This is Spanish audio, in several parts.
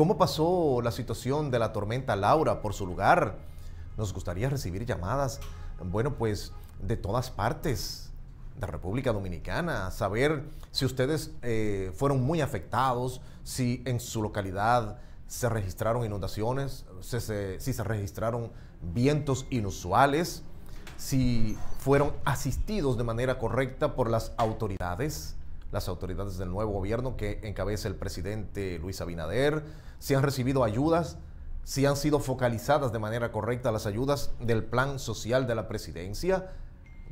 ¿Cómo pasó la situación de la tormenta Laura por su lugar? Nos gustaría recibir llamadas, bueno, pues de todas partes de República Dominicana, saber si ustedes eh, fueron muy afectados, si en su localidad se registraron inundaciones, si se registraron vientos inusuales, si fueron asistidos de manera correcta por las autoridades las autoridades del nuevo gobierno que encabeza el presidente Luis Abinader, si han recibido ayudas, si han sido focalizadas de manera correcta las ayudas del plan social de la presidencia.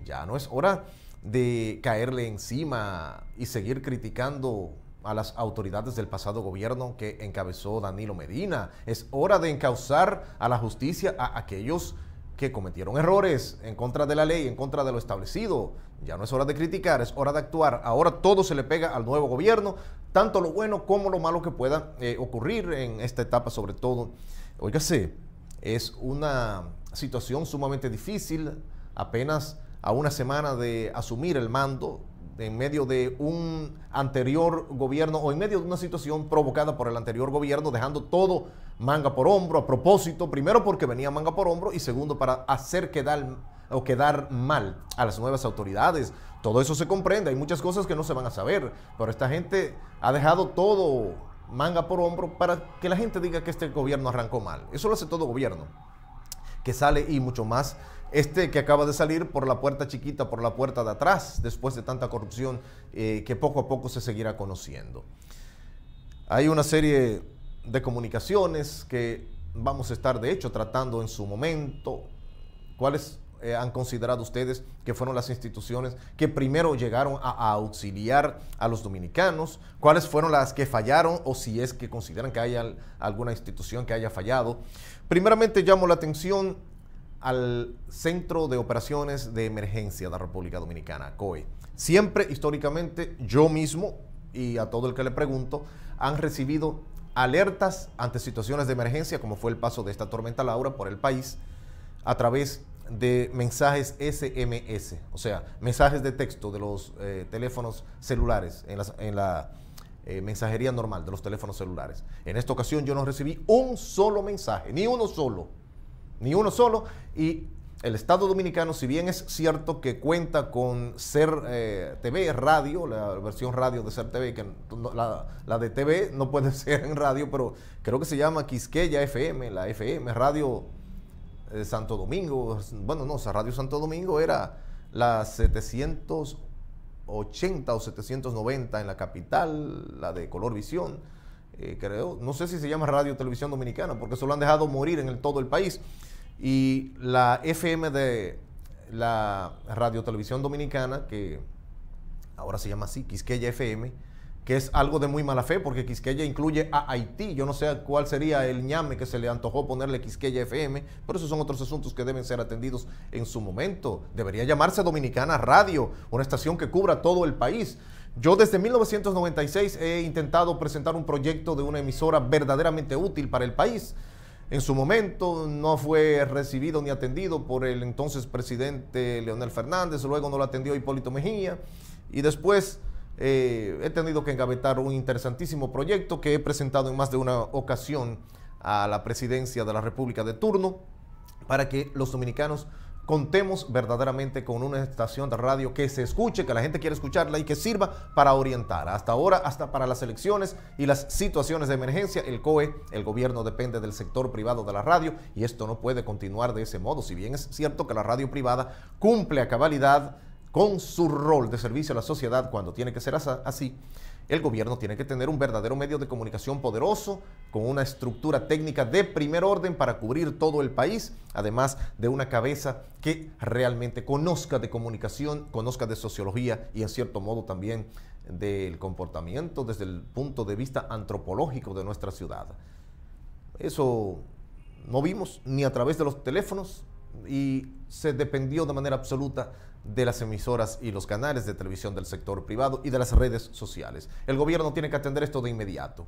Ya no es hora de caerle encima y seguir criticando a las autoridades del pasado gobierno que encabezó Danilo Medina. Es hora de encauzar a la justicia a aquellos que cometieron errores en contra de la ley, en contra de lo establecido. Ya no es hora de criticar, es hora de actuar. Ahora todo se le pega al nuevo gobierno, tanto lo bueno como lo malo que pueda eh, ocurrir en esta etapa sobre todo. Óigase, es una situación sumamente difícil, apenas a una semana de asumir el mando en medio de un anterior gobierno o en medio de una situación provocada por el anterior gobierno, dejando todo manga por hombro a propósito, primero porque venía manga por hombro y segundo para hacer quedar o quedar mal a las nuevas autoridades. Todo eso se comprende, hay muchas cosas que no se van a saber, pero esta gente ha dejado todo manga por hombro para que la gente diga que este gobierno arrancó mal. Eso lo hace todo gobierno que sale y mucho más. Este que acaba de salir por la puerta chiquita, por la puerta de atrás, después de tanta corrupción eh, que poco a poco se seguirá conociendo. Hay una serie de comunicaciones que vamos a estar de hecho tratando en su momento. ¿Cuáles eh, han considerado ustedes que fueron las instituciones que primero llegaron a, auxiliar a los dominicanos? ¿Cuáles fueron las que fallaron o si es que consideran que hay alguna institución que haya fallado? Primeramente llamo la atención al Centro de Operaciones de Emergencia de la República Dominicana, COE. Siempre históricamente yo mismo y a todo el que le pregunto han recibido alertas ante situaciones de emergencia, como fue el paso de esta tormenta Laura por el país, a través de mensajes SMS, o sea, mensajes de texto de los eh, teléfonos celulares, en, la eh, mensajería normal de los teléfonos celulares. En esta ocasión yo no recibí un solo mensaje, ni uno solo, ni uno solo. Y el Estado Dominicano, si bien es cierto que cuenta con Ser eh, TV, radio, la versión radio de Ser TV, que la, la, de TV no puede ser en radio, pero creo que se llama Quisqueya FM, la FM, radio eh, Santo Domingo, bueno, no, Radio Santo Domingo era la 780 o 790 en la capital, la de Color Visión, eh, creo, no sé si se llama Radio Televisión Dominicana, porque eso lo han dejado morir en todo el país. Y la FM de la Radio Televisión Dominicana, que ahora se llama así, Quisqueya FM, que es algo de muy mala fe, porque Quisqueya incluye a Haití. Yo no sé cuál sería el ñame que se le antojó ponerle Quisqueya FM, pero esos son otros asuntos que deben ser atendidos en su momento. Debería llamarse Dominicana Radio, una estación que cubra todo el país. Yo desde 1996 he intentado presentar un proyecto de una emisora verdaderamente útil para el país. En su momento no fue recibido ni atendido por el entonces presidente Leonel Fernández, luego no lo atendió Hipólito Mejía y después eh, he tenido que engavetar un interesantísimo proyecto que he presentado en más de una ocasión a la presidencia de la República de turno para que los dominicanos contemos verdaderamente con una estación de radio que se escuche, que la gente quiera escucharla y que sirva para orientar. Hasta ahora, hasta para las elecciones y las situaciones de emergencia, el COE, el gobierno depende del sector privado de la radio y esto no puede continuar de ese modo. Si bien es cierto que la radio privada cumple a cabalidad con su rol de servicio a la sociedad cuando tiene que ser así, el gobierno tiene que tener un verdadero medio de comunicación poderoso, con una estructura técnica de primer orden para cubrir todo el país, además de una cabeza que realmente conozca de comunicación, conozca de sociología y en cierto modo también del comportamiento desde el punto de vista antropológico de nuestra ciudad. Eso no vimos ni a través de los teléfonos, y se dependió de manera absoluta de las emisoras y los canales de televisión del sector privado y de las redes sociales. El gobierno tiene que atender esto de inmediato.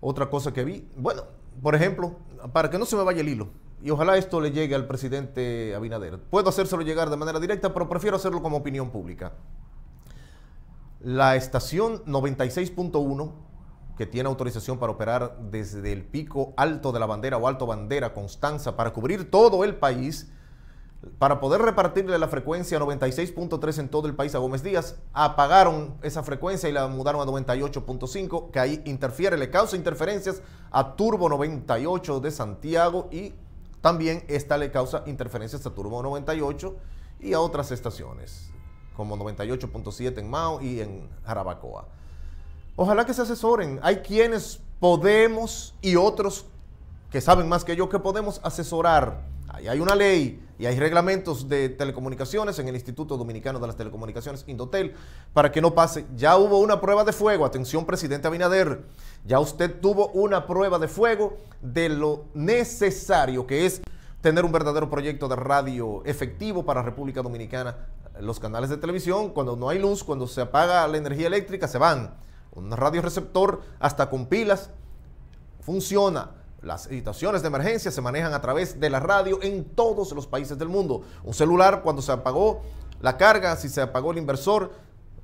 Otra cosa que vi, bueno, por ejemplo, para que no se me vaya el hilo, y ojalá esto le llegue al presidente Abinader, puedo hacérselo llegar de manera directa, pero prefiero hacerlo como opinión pública. La estación 96.1 que tiene autorización para operar desde el pico alto de la bandera o alto bandera Constanza para cubrir todo el país, para poder repartirle la frecuencia 96.3 en todo el país a Gómez Díaz, apagaron esa frecuencia y la mudaron a 98.5, que ahí interfiere, le causa interferencias a Turbo 98 de Santiago y también esta le causa interferencias a Turbo 98 y a otras estaciones, como 98.7 en Mao y en Jarabacoa. Ojalá que se asesoren. Hay quienes podemos y otros que saben más que yo que podemos asesorar. hay una ley y hay reglamentos de telecomunicaciones en el Instituto Dominicano de las Telecomunicaciones, Indotel, para que no pase. Ya hubo una prueba de fuego, atención presidente Abinader, ya usted tuvo una prueba de fuego de lo necesario que es tener un verdadero proyecto de radio efectivo para República Dominicana. Los canales de televisión, cuando no hay luz, cuando se apaga la energía eléctrica, se van. Un radioreceptor hasta con pilas funciona. Las situaciones de emergencia se manejan a través de la radio en todos los países del mundo. Un celular cuando se apagó la carga, si se apagó el inversor,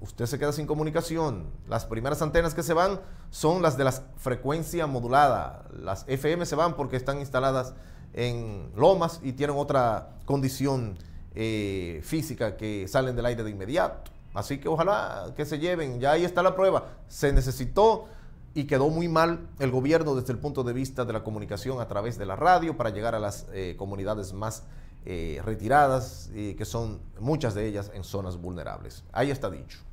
usted se queda sin comunicación. Las primeras antenas que se van son las de la frecuencia modulada. Las FM se van porque están instaladas en lomas y tienen otra condición eh, física que salen del aire de inmediato. Así que ojalá que se lleven, ya ahí está la prueba. Se necesitó y quedó muy mal el gobierno desde el punto de vista de la comunicación a través de la radio para llegar a las eh, comunidades más eh, retiradas, eh, que son muchas de ellas en zonas vulnerables. Ahí está dicho.